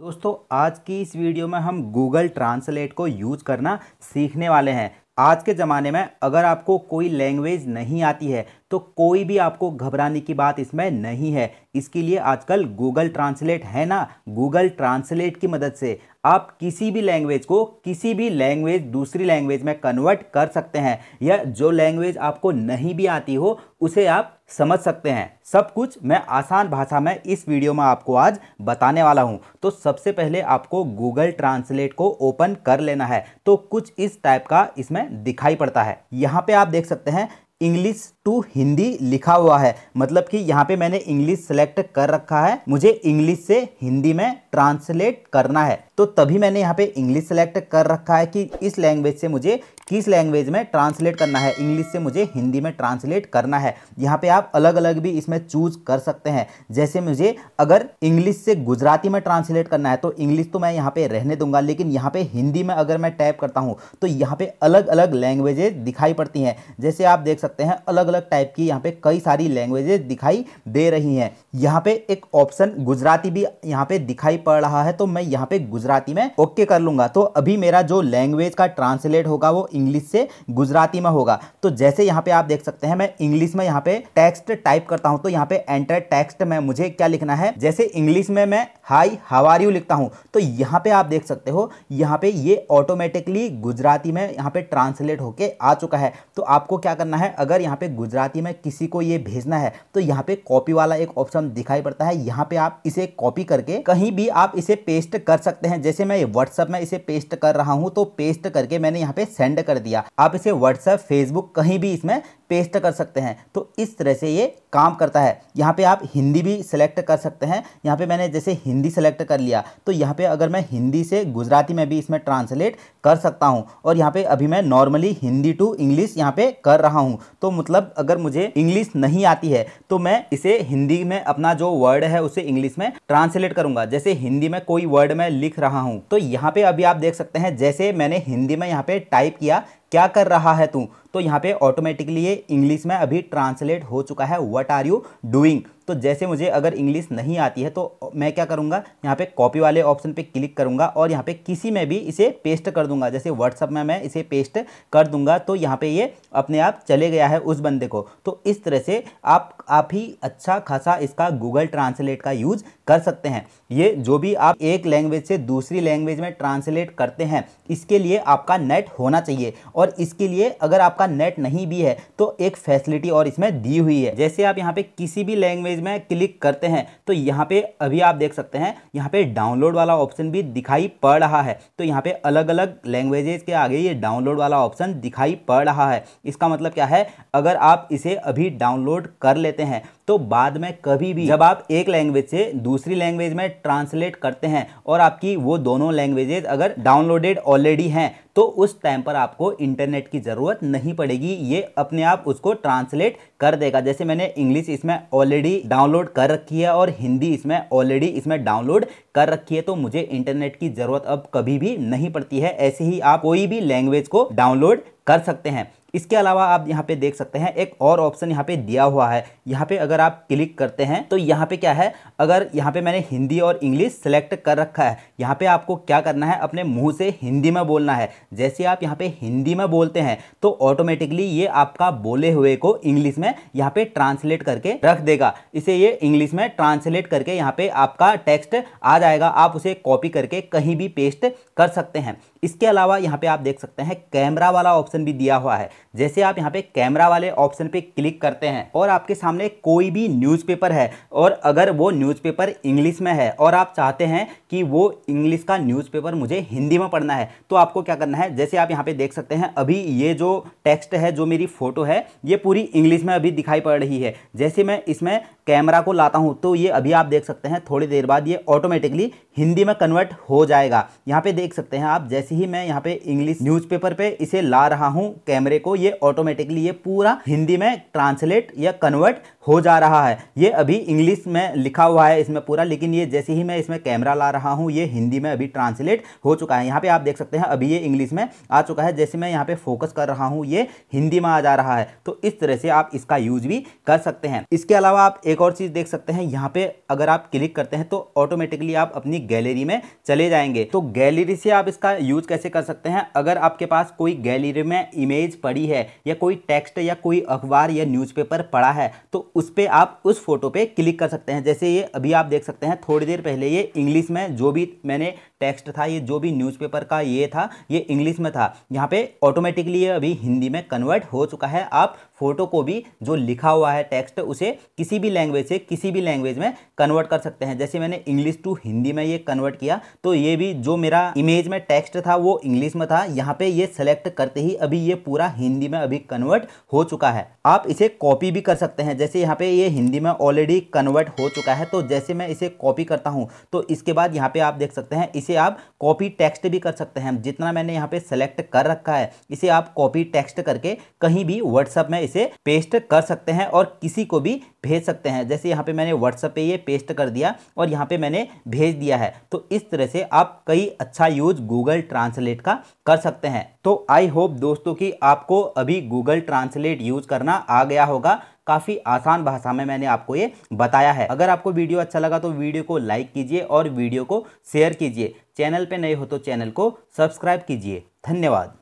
दोस्तों आज की इस वीडियो में हम गूगल ट्रांसलेट को यूज करना सीखने वाले हैं आज के ज़माने में अगर आपको कोई लैंग्वेज नहीं आती है तो कोई भी आपको घबराने की बात इसमें नहीं है इसके लिए आजकल गूगल ट्रांसलेट है ना गूगल ट्रांसलेट की मदद से आप किसी भी लैंग्वेज को किसी भी लैंग्वेज दूसरी लैंग्वेज में कन्वर्ट कर सकते हैं या जो लैंग्वेज आपको नहीं भी आती हो उसे आप समझ सकते हैं सब कुछ मैं आसान भाषा में इस वीडियो में आपको आज बताने वाला हूं तो सबसे पहले आपको गूगल ट्रांसलेट को ओपन कर लेना है तो कुछ इस टाइप का इसमें दिखाई पड़ता है यहाँ पे आप देख सकते हैं इंग्लिश टू हिंदी लिखा हुआ है मतलब कि यहाँ पे मैंने इंग्लिश सेलेक्ट कर रखा है मुझे इंग्लिश से हिंदी में ट्रांसलेट करना है तो तभी मैंने यहाँ पे इंग्लिश सेलेक्ट कर रखा है कि इस लैंग्वेज से मुझे किस लैंग्वेज में ट्रांसलेट करना है इंग्लिश से मुझे हिंदी में ट्रांसलेट करना है यहाँ पे आप अलग अलग भी इसमें चूज कर सकते हैं जैसे मुझे अगर इंग्लिश से गुजराती में ट्रांसलेट करना है तो इंग्लिश तो मैं यहाँ पे रहने दूंगा लेकिन यहाँ पे हिंदी में अगर मैं टाइप करता हूँ तो यहाँ पे अलग अलग लैंग्वेजेज दिखाई पड़ती हैं जैसे आप देख सकते हैं अलग अलग टाइप की यहाँ पे कई सारी लैंग्वेजेज दिखाई दे रही हैं यहाँ पे एक ऑप्शन गुजराती भी यहाँ पे दिखाई पड़ रहा है तो मैं यहाँ पे गुजराती में ओके कर लूंगा तो अभी मेरा जो लैंग्वेज का ट्रांसलेट होगा वो इंग्लिश से गुजराती में होगा तो जैसे यहाँ पे आप देख सकते हैं मैं इंग्लिश में यहाँ पे टेक्स्ट टाइप करता हूँ तो यहाँ पे एंटर टेक्स्ट में मुझे क्या लिखना है जैसे इंग्लिश में मैं हाई हवार यू लिखता हूँ तो यहाँ पे आप देख सकते हो यहाँ पे ये ऑटोमेटिकली गुजराती में यहाँ पे ट्रांसलेट होके आ चुका है तो आपको क्या करना है अगर यहाँ पे गुजराती में किसी को ये भेजना है तो यहाँ पे कॉपी वाला एक ऑप्शन दिखाई पड़ता है यहाँ पे आप इसे कॉपी करके कहीं भी आप इसे पेस्ट कर सकते हैं जैसे मैं व्हाट्सअप में इसे पेस्ट कर रहा हूँ तो पेस्ट करके मैंने यहाँ पे सेंड कर दिया आप इसे व्हाट्सएप फेसबुक कहीं भी इसमें पेस्ट कर सकते हैं तो इस तरह से ये काम करता है यहाँ पे आप हिंदी भी सिलेक्ट कर सकते हैं यहाँ पे मैंने जैसे हिंदी सेलेक्ट कर लिया तो यहाँ पे अगर मैं हिंदी से गुजराती में भी इसमें ट्रांसलेट कर सकता हूँ और यहाँ पे अभी मैं नॉर्मली हिंदी टू इंग्लिश यहाँ पे कर रहा हूँ तो मतलब अगर मुझे इंग्लिश नहीं आती है तो मैं इसे हिंदी में अपना जो वर्ड है उसे इंग्लिश में ट्रांसलेट करूँगा जैसे हिंदी में कोई वर्ड मैं लिख रहा हूँ तो यहाँ पे अभी आप देख सकते हैं जैसे मैंने हिंदी में यहाँ पे टाइप किया क्या कर रहा है तू तो यहाँ पे ऑटोमेटिकली ये इंग्लिश में अभी ट्रांसलेट हो चुका है व्हाट आर यू डूइंग तो जैसे मुझे अगर इंग्लिश नहीं आती है तो मैं क्या करूँगा यहाँ पे कॉपी वाले ऑप्शन पे क्लिक करूँगा और यहाँ पे किसी में भी इसे पेस्ट कर दूंगा जैसे व्हाट्सअप में मैं इसे पेस्ट कर दूंगा तो यहाँ पे ये अपने आप चले गया है उस बंदे को तो इस तरह से आप काफ़ी अच्छा खासा इसका गूगल ट्रांसलेट का यूज़ कर सकते हैं ये जो भी आप एक लैंग्वेज से दूसरी लैंग्वेज में ट्रांसलेट करते हैं इसके लिए आपका नेट होना चाहिए और इसके लिए अगर आपका का नेट नहीं भी है तो एक फैसिलिटी और इसमें दी हुई है जैसे आप यहाँ पे किसी भी लैंग्वेज में क्लिक करते हैं तो यहाँ पे अभी आप देख सकते हैं यहाँ पे डाउनलोड वाला ऑप्शन भी दिखाई पड़ रहा है तो यहाँ पे अलग अलग लैंग्वेजेस के आगे ये डाउनलोड वाला ऑप्शन दिखाई पड़ रहा है इसका मतलब क्या है अगर आप इसे अभी डाउनलोड कर लेते हैं तो बाद में कभी भी जब आप एक लैंग्वेज से दूसरी लैंग्वेज में ट्रांसलेट करते हैं और आपकी वो दोनों लैंग्वेजेज अगर डाउनलोडेड ऑलरेडी हैं तो उस टाइम पर आपको इंटरनेट की ज़रूरत नहीं पड़ेगी ये अपने आप उसको ट्रांसलेट कर देगा जैसे मैंने इंग्लिश इसमें ऑलरेडी डाउनलोड कर रखी है और हिंदी इसमें ऑलरेडी इसमें डाउनलोड कर रखी है तो मुझे इंटरनेट की ज़रूरत अब कभी भी नहीं पड़ती है ऐसे ही आप कोई भी लैंग्वेज को डाउनलोड कर सकते हैं इसके अलावा आप यहाँ पे देख सकते हैं एक और ऑप्शन यहाँ पे दिया हुआ है यहाँ पे अगर आप क्लिक करते हैं तो यहाँ पे क्या है अगर यहाँ पे मैंने हिंदी और इंग्लिश सेलेक्ट कर रखा है यहाँ पे आपको क्या करना है अपने मुंह से हिंदी में बोलना है जैसे आप यहाँ पे हिंदी में बोलते हैं तो ऑटोमेटिकली ये आपका बोले हुए को इंग्लिश में यहाँ पे ट्रांसलेट करके रख देगा इसे ये इंग्लिश में ट्रांसलेट करके यहाँ पे आपका टेक्स्ट आ जाएगा आप उसे कॉपी करके कहीं भी पेस्ट कर सकते हैं इसके अलावा यहाँ पे आप देख सकते हैं कैमरा वाला ऑप्शन भी दिया हुआ है जैसे आप यहाँ पे कैमरा वाले ऑप्शन पे क्लिक करते हैं और आपके सामने कोई भी न्यूज़पेपर है और अगर वो न्यूज़पेपर इंग्लिश में है और आप चाहते हैं कि वो इंग्लिश का न्यूज़पेपर मुझे हिंदी में पढ़ना है तो आपको क्या करना है जैसे आप यहाँ पर देख सकते हैं अभी ये जो टेक्स्ट है जो मेरी फ़ोटो है ये पूरी इंग्लिश में अभी दिखाई पड़ रही है जैसे मैं इसमें कैमरा को लाता हूँ तो ये अभी आप देख सकते हैं थोड़ी देर बाद ये ऑटोमेटिकली हिंदी में कन्वर्ट हो जाएगा यहाँ पे देख सकते हैं आप जैसे ही मैं यहाँ पे इंग्लिश न्यूज़पेपर पे इसे ला रहा हूँ कैमरे को ये ऑटोमेटिकली ये पूरा हिंदी में ट्रांसलेट या कन्वर्ट हो जा रहा है ये अभी इंग्लिश में लिखा हुआ है इसमें पूरा लेकिन ये जैसे ही मैं इसमें कैमरा ला रहा हूँ ये हिंदी में अभी ट्रांसलेट हो चुका है यहाँ पे आप देख सकते हैं अभी ये इंग्लिश में आ चुका है जैसे मैं यहाँ पे फोकस कर रहा हूँ ये हिंदी में आ जा रहा है तो इस तरह से आप इसका यूज भी कर सकते हैं इसके अलावा आप एक और चीज़ देख सकते हैं यहाँ पर अगर आप क्लिक करते हैं तो ऑटोमेटिकली आप अपनी गैलरी में चले जाएंगे तो गैलरी से आप इसका यूज कैसे कर सकते हैं अगर आपके पास कोई गैलरी में इमेज पड़ी है या कोई टेक्स्ट या कोई अखबार या न्यूज़ पड़ा है तो उस पर आप उस फोटो पे क्लिक कर सकते हैं जैसे ये अभी आप देख सकते हैं थोड़ी देर पहले ये इंग्लिश में जो भी मैंने टेक्स्ट था ये जो भी न्यूज़पेपर का ये था ये इंग्लिश में था यहाँ पे ऑटोमेटिकली ये अभी हिंदी में कन्वर्ट हो चुका है आप फोटो को भी जो लिखा हुआ है टेक्स्ट उसे किसी भी लैंग्वेज से किसी भी लैंग्वेज में कन्वर्ट कर सकते हैं जैसे मैंने इंग्लिश टू हिंदी में ये कन्वर्ट किया तो ये भी जो मेरा इमेज में टेक्स्ट था वो इंग्लिश में था यहाँ पे ये सेलेक्ट करते ही अभी ये पूरा हिंदी में अभी कन्वर्ट हो चुका है आप इसे कॉपी भी कर सकते हैं जैसे यहाँ पे ये हिंदी में ऑलरेडी कन्वर्ट हो चुका है तो जैसे मैं इसे कॉपी करता हूँ तो इसके बाद यहाँ पे आप देख सकते हैं इसे आप कॉपी टेक्स्ट भी कर सकते हैं जितना मैंने यहाँ पे सेलेक्ट कर रखा है इसे आप कॉपी टेक्स्ट करके कहीं भी व्हाट्सअप में इसे पेस्ट कर सकते हैं और किसी को भी भेज सकते हैं जैसे यहाँ पे मैंने व्हाट्सअप पे ये पेस्ट कर दिया और यहाँ पे मैंने भेज दिया है तो इस तरह से आप कई अच्छा यूज गूगल ट्रांसलेट का कर सकते हैं तो आई होप दोस्तों कि आपको अभी गूगल ट्रांसलेट यूज करना आ गया होगा काफ़ी आसान भाषा में मैंने आपको ये बताया है अगर आपको वीडियो अच्छा लगा तो वीडियो को लाइक कीजिए और वीडियो को शेयर कीजिए चैनल पर नए हो तो चैनल को सब्सक्राइब कीजिए धन्यवाद